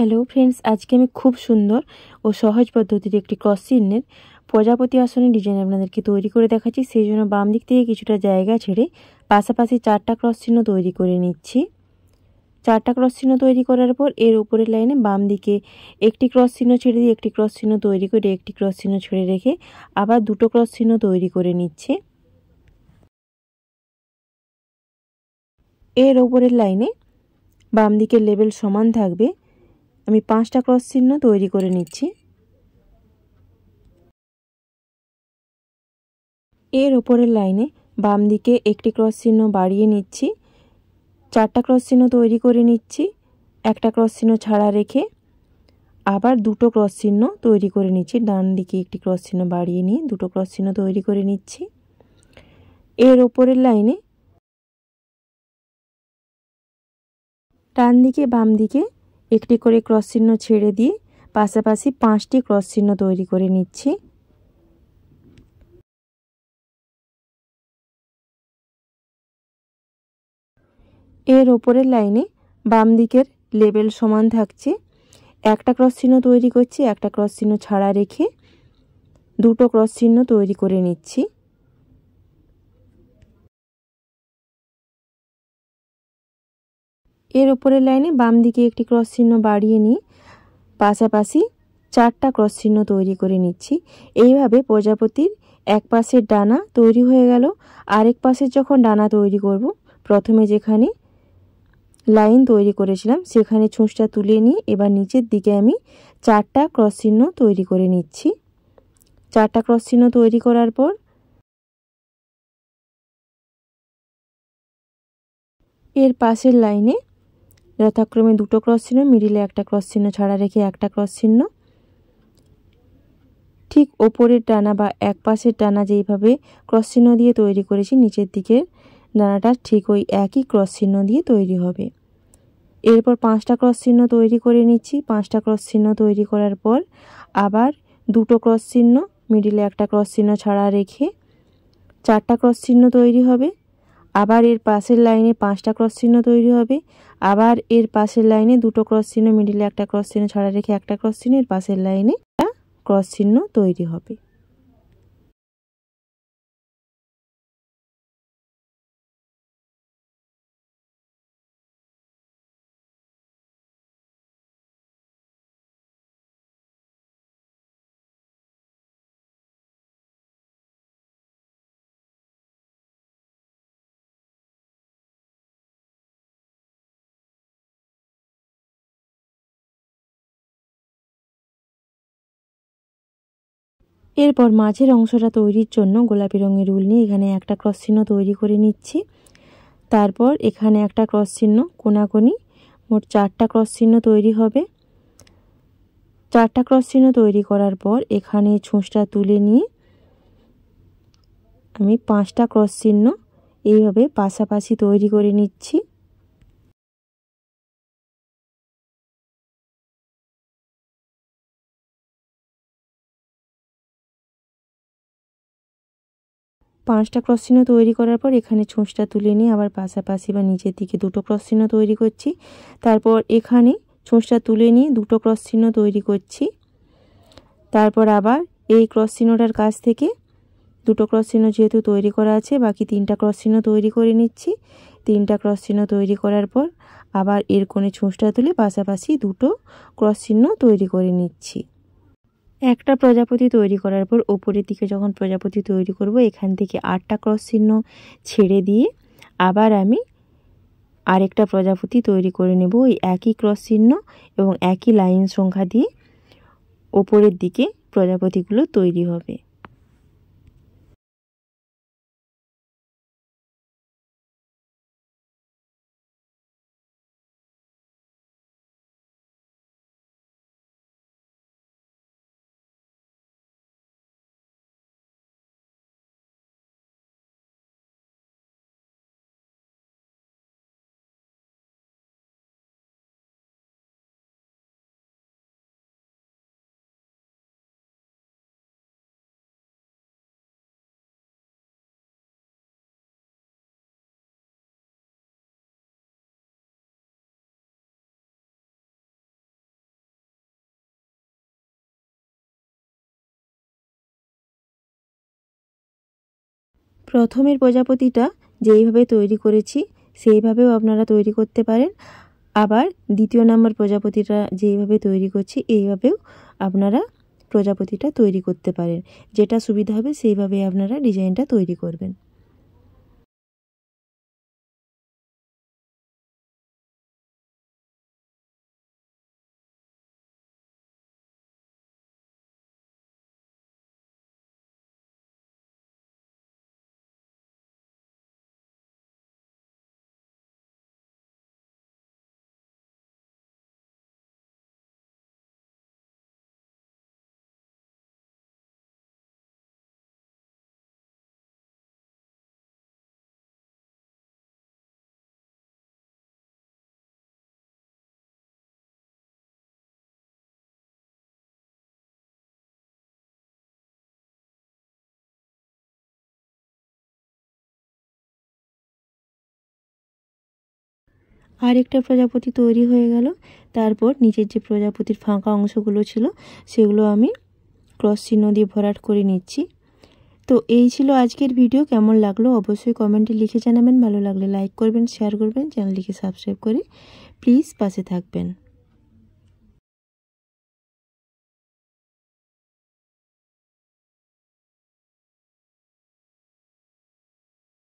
hello friends আজকে আমি খুব সুন্দর ও সহজ পদ্ধতিতে একটি ক্রস চিহ্নের প্রজাপতি আসনের ডিজাইন আপনাদেরকে তৈরি করে দেখাচ্ছি সেই জন্য বাম দিক থেকে কিছুটা জায়গা ছেড়ে পাশাপাশি চারটা ক্রস চিহ্ন তৈরি করে নিচ্ছি চারটা ক্রস চিহ্ন তৈরি করার পর এর উপরের লাইনে বাম দিকে একটি ক্রস চিহ্ন ছেড়ে দিয়ে একটি ক্রস চিহ্ন তৈরি করে একটি ক্রস চিহ্ন ছেড়ে রেখে আবার দুটো ক্রস চিহ্ন তৈরি করে নিচ্ছে এর ওপরের লাইনে বাম দিকের লেবেল সমান থাকবে আমি পাঁচটা ক্রস চিহ্ন তৈরি করে নিচ্ছি এর ওপরের লাইনে বাম দিকে একটি ক্রস চিহ্ন বাড়িয়ে নিচ্ছি চারটা ক্রস চিহ্ন তৈরি করে নিচ্ছি একটা ক্রস চিহ্ন ছাড়া রেখে আবার দুটো ক্রস চিহ্ন তৈরি করে নিচ্ছি ডান দিকে একটি ক্রস চিহ্ন বাড়িয়ে নিয়ে দুটো ক্রস চিহ্ন তৈরি করে নিচ্ছি এর ওপরের লাইনে ডান দিকে বাম দিকে একটি করে ক্রস চিহ্ন ছেড়ে দিয়ে পাশাপাশি পাঁচটি ক্রস চিহ্ন তৈরি করে নিচ্ছি এর ওপরের লাইনে বাম দিকের লেবেল সমান থাকছে একটা ক্রস চিহ্ন তৈরি করছি একটা ক্রস চিহ্ন ছাড়া রেখে দুটো ক্রস চিহ্ন তৈরি করে নিচ্ছি এর ওপরের লাইনে বাম দিকে একটি ক্রস চিহ্ন বাড়িয়ে নিয়ে পাশাপাশি চারটা ক্রস চিহ্ন তৈরি করে নিচ্ছি এইভাবে প্রজাপতির এক পাশের ডানা তৈরি হয়ে গেল আরেক পাশের যখন ডানা তৈরি করব প্রথমে যেখানে লাইন তৈরি করেছিলাম সেখানে ছুঁচটা তুলে নিয়ে এবার নিচের দিকে আমি চারটা ক্রস চিহ্ন তৈরি করে নিচ্ছি চারটা ক্রস চিহ্ন তৈরি করার পর এর পাশের লাইনে যথাক্রমে দুটো ক্রস চিহ্ন মিডিলে একটা ক্রস চিহ্ন ছাড়া রেখে একটা ক্রস চিহ্ন ঠিক ওপরের ডানা বা এক পাশের ডানা যেইভাবে ক্রস চিহ্ন দিয়ে তৈরি করেছি নিচের দিকের ডানাটা ঠিক ওই একই ক্রস চিহ্ন দিয়ে তৈরি হবে এরপর পাঁচটা ক্রস চিহ্ন তৈরি করে নিচ্ছি পাঁচটা ক্রস চিহ্ন তৈরি করার পর আবার দুটো ক্রস চিহ্ন মিডিলে একটা ক্রস চিহ্ন ছাড়া রেখে চারটা ক্রস চিহ্ন তৈরি হবে আবার এর পাশের লাইনে পাঁচটা ক্রস চিহ্ন তৈরি হবে আবার এর পাশের লাইনে দুটো ক্রস চিহ্ন মিডিলে একটা ক্রস চিহ্ন ছাড়া রেখে একটা ক্রস চিহ্ন এর পাশের লাইনে ক্রস চিহ্ন তৈরি হবে এরপর মাঝের অংশটা তৈরির জন্য গোলাপি রঙের উল নিয়ে এখানে একটা ক্রস চিহ্ন তৈরি করে নিচ্ছি তারপর এখানে একটা ক্রস চিহ্ন কোনাকোনি মোট চারটা ক্রস চিহ্ন তৈরি হবে চারটা ক্রস চিহ্ন তৈরি করার পর এখানে ছোঁচটা তুলে নিয়ে আমি পাঁচটা ক্রস চিহ্ন এইভাবে পাশাপাশি তৈরি করে নিচ্ছি পাঁচটা ক্রস চিহ্ন তৈরি করার পর এখানে ছোঁচটা তুলে নিয়ে আবার পাশাপাশি বা নিচের দিকে দুটো ক্রস চিহ্ন তৈরি করছি তারপর এখানে ছোঁচটা তুলে নিয়ে দুটো ক্রস চিহ্ন তৈরি করছি তারপর আবার এই ক্রস চিহ্নটার কাছ থেকে দুটো ক্রস চিহ্ন যেহেতু তৈরি করা আছে বাকি তিনটা ক্রস চিহ্ন তৈরি করে নিচ্ছি তিনটা ক্রস চিহ্ন তৈরি করার পর আবার এর কোণে ছোঁচটা তুলে পাশাপাশি দুটো ক্রস চিহ্ন তৈরি করে নিচ্ছি একটা প্রজাপতি তৈরি করার পর ওপরের দিকে যখন প্রজাপতি তৈরি করব এখান থেকে আটটা ক্রস চিহ্ন ছেড়ে দিয়ে আবার আমি আরেকটা প্রজাপতি তৈরি করে নেব ওই একই ক্রস চিহ্ন এবং একই লাইন সংখ্যা দিয়ে ওপরের দিকে প্রজাপতিগুলো তৈরি হবে প্রথমের প্রজাপতিটা যেইভাবে তৈরি করেছি সেইভাবেও আপনারা তৈরি করতে পারেন আবার দ্বিতীয় নাম্বার প্রজাপতিটা যেইভাবে তৈরি করছি এইভাবেও আপনারা প্রজাপতিটা তৈরি করতে পারেন যেটা সুবিধা হবে সেইভাবে আপনারা ডিজাইনটা তৈরি করবেন আরেকটা প্রজাপতি তৈরি হয়ে গেল তারপর নিচের যে প্রজাপতির ফাঁকা অংশগুলো ছিল সেগুলো আমি ক্রস চিহ্ন দিয়ে ভরাট করে নিচ্ছি তো এই ছিল আজকের ভিডিও কেমন লাগলো অবশ্যই কমেন্টে লিখে জানাবেন ভালো লাগলে লাইক করবেন শেয়ার করবেন চ্যানেলটিকে সাবস্ক্রাইব করে প্লিজ পাশে থাকবেন